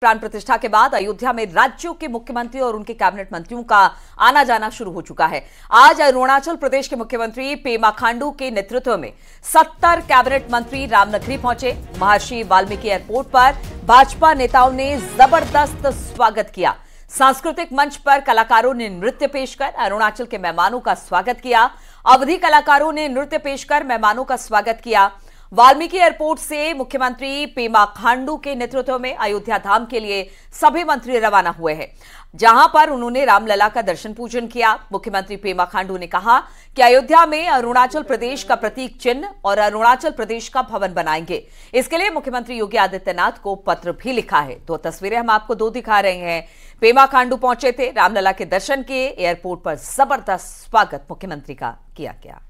प्राण प्रतिष्ठा के बाद अयोध्या में राज्यों के मुख्यमंत्री और उनके कैबिनेट मंत्रियों का आना जाना शुरू हो चुका है आज अरुणाचल प्रदेश के मुख्यमंत्री पेमा खांडू के नेतृत्व में 70 कैबिनेट मंत्री रामनगरी पहुंचे महर्षि वाल्मीकि एयरपोर्ट पर भाजपा नेताओं ने जबरदस्त स्वागत किया सांस्कृतिक मंच पर कलाकारों ने नृत्य पेश कर अरुणाचल के मेहमानों का स्वागत किया अवधि कलाकारों ने नृत्य पेश कर मेहमानों का स्वागत किया वाल्मीकि एयरपोर्ट से मुख्यमंत्री पेमा खांडू के नेतृत्व में अयोध्या धाम के लिए सभी मंत्री रवाना हुए हैं जहां पर उन्होंने रामलला का दर्शन पूजन किया मुख्यमंत्री पेमा खांडू ने कहा कि अयोध्या में अरुणाचल प्रदेश का प्रतीक चिन्ह और अरुणाचल प्रदेश का भवन बनाएंगे इसके लिए मुख्यमंत्री योगी आदित्यनाथ को पत्र भी लिखा है तो तस्वीरें हम आपको दो दिखा रहे हैं पेमा खांडू पहुंचे थे रामलला के दर्शन के एयरपोर्ट पर जबरदस्त स्वागत मुख्यमंत्री का किया गया